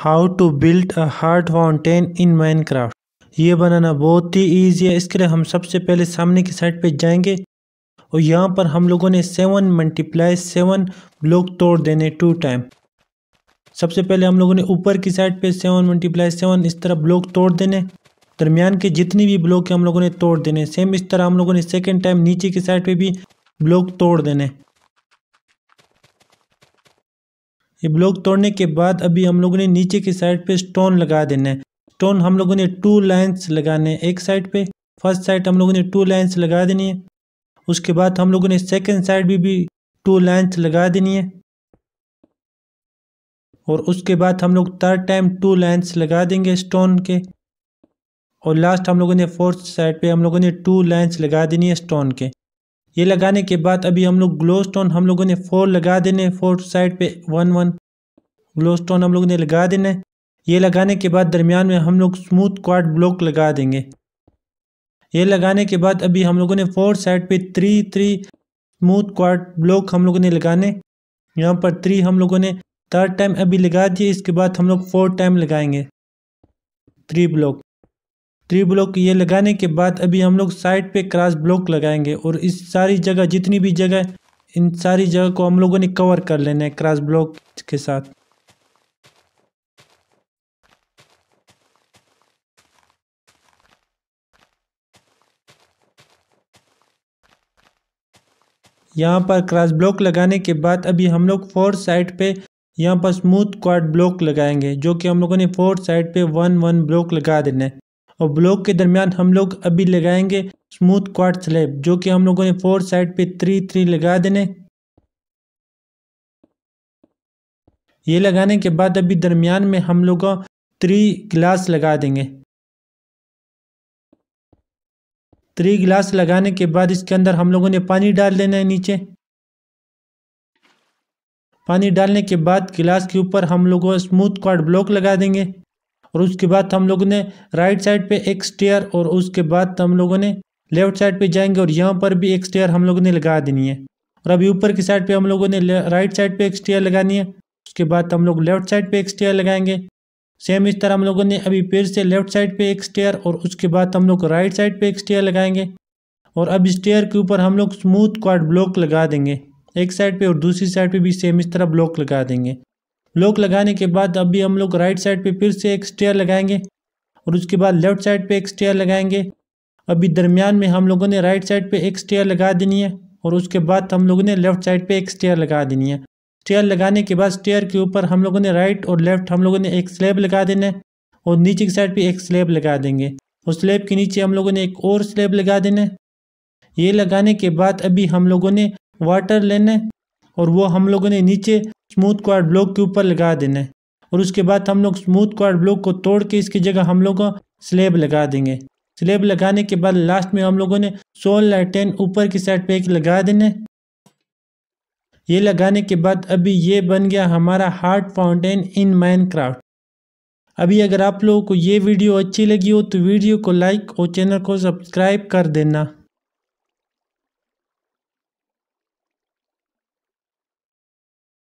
how to build a heart fountain in Minecraft ये बनाना बहुत ही ईजी है इसके लिए हम सबसे पहले सामने की साइड पे जाएंगे और यहाँ पर हम लोगों ने सेवन मल्टीप्लाई सेवन ब्लॉक तोड़ देने टू टाइम सबसे पहले हम लोगों ने ऊपर की साइड पे सेवन मल्टीप्लाई सेवन इस तरह ब्लॉक तोड़ देने दरमियान के जितनी भी ब्लॉक है हम लोगों ने तोड़ देने सेम इस तरह हम लोगों ने सेकेंड टाइम नीचे की साइड पर भी ब्लॉक तोड़ देने ये ब्लॉक तोड़ने के बाद अभी हम लोगों ने नीचे की साइड पे स्टोन लगा देना है स्टोन हम लोगों ने टू लाइन्स लगाने हैं एक साइड पे फर्स्ट साइड हम लोगों ने टू लाइन्स लगा देनी है उसके बाद हम लोगों ने सेकेंड साइड भी भी टू लाइन्स लगा देनी है और उसके बाद हम लोग थर्ड टाइम टू लाइन्स लगा देंगे स्टोन के और लास्ट हम लोगों ने फोर्थ साइड पे हम लोगों ने टू लाइन्स लगा देनी है स्टोन के ये लगाने के बाद अभी हम लोग ग्लो स्टोन हम लोगों ने फोर लगा देने फोर साइड पे वन वन ग्लो स्टोन हम लोगों ने लगा देने ये लगाने के बाद दरमियान में हम लोग स्मूथ क्वाड ब्लॉक लगा देंगे ये लगाने के बाद अभी हम लोगों ने फोर साइड पे three three smooth quartz block हम लोगों ने लगाने यहाँ पर थ्री हम लोगों ने थर्ड टाइम अभी लगा दिए इसके बाद हम लोग फोर्थ टाइम लगाएंगे थ्री ब्लॉक थ्री ब्लॉक ये लगाने के बाद अभी हम लोग साइड पे क्रॉस ब्लॉक लगाएंगे और इस सारी जगह जितनी भी जगह इन सारी जगह को हम लोगों ने कवर कर लेना है क्रॉस ब्लॉक के साथ यहाँ पर क्रॉस ब्लॉक लगाने के बाद अभी हम लोग फोर साइड पे यहाँ पर स्मूथ क्वाड ब्लॉक लगाएंगे जो कि हम लोगों ने फोर साइड पे वन वन ब्लॉक लगा देना है और ब्लॉक के दरमियान हम लोग अभी लगाएंगे स्मूथ क्वार्ट स्लेब जो कि हम लोगों ने फोर साइड पे थ्री थ्री लगा देने ये लगाने के बाद अभी दरमियान में हम लोग थ्री गिलास लगा देंगे थ्री गिलास लगाने के बाद इसके अंदर हम लोगों ने पानी डाल देना है नीचे पानी डालने के बाद गिलास के ऊपर हम लोगों स्मूथ क्वार्ट ब्लॉक लगा देंगे और उसके बाद तो हम लोगों ने राइट साइड पे एक स्टेयर और उसके बाद तो हम लोगों ने लेफ्ट साइड पे जाएंगे और यहाँ पर भी एक स्टेयर हम लोगों ने लगा देनी है और अभी ऊपर की साइड पे हम लोगों ने राइट साइड पे एक स्टेयर लगानी है उसके बाद तो हम लोग लेफ्ट साइड पे एक स्टेयर लगाएंगे सेम इस तरह हम लोगों ने अभी फिर से लेफ्ट साइड पे एक स्टेयर और उसके बाद हम लोग राइट साइड पे एक स्टेयर लगाएंगे और अब स्टेयर के ऊपर हम लोग स्मूथ क्वाड ब्लॉक लगा देंगे एक साइड पे और दूसरी साइड पे भी सेम इस तरह ब्लॉक लगा देंगे लॉक लगाने के बाद अभी हम लोग राइट साइड पे फिर से एक स्टेयर लगाएंगे और उसके बाद लेफ्ट साइड पे एक स्टेयर लगाएंगे अभी दरमियान में हम लोगों ने राइट साइड पे एक स्टेयर लगा देनी है और उसके बाद हम लोगों ने लेफ्ट साइड पे एक स्टेयर लगा देनी है स्टेयर लगाने के बाद स्टेयर के ऊपर हम लोगों ने राइट और लेफ्ट हम लोगों ने एक स्लेब लगा देना है और नीचे की साइड पर एक स्लेब लगा देंगे और स्लेब के नीचे हम लोगों ने एक और स्लेब लगा देना है ये लगाने के बाद अभी हम लोगों ने वाटर लेना है और वो हम लोगों ने नीचे स्मूथ क्वार ब्लॉक के ऊपर लगा देना है और उसके बाद हम लोग स्मूथ क्वाड ब्लॉक को तोड़ के इसकी जगह हम लोग स्लेब लगा देंगे स्लेब लगाने के बाद लास्ट में हम लोगों ने सोल लाइटेन ऊपर की साइड पे एक लगा देने ये लगाने के बाद अभी ये बन गया हमारा हार्ट फाउंटेन इन माइनक्राफ्ट अभी अगर आप लोगों को ये वीडियो अच्छी लगी हो तो वीडियो को लाइक और चैनल को सब्सक्राइब कर देना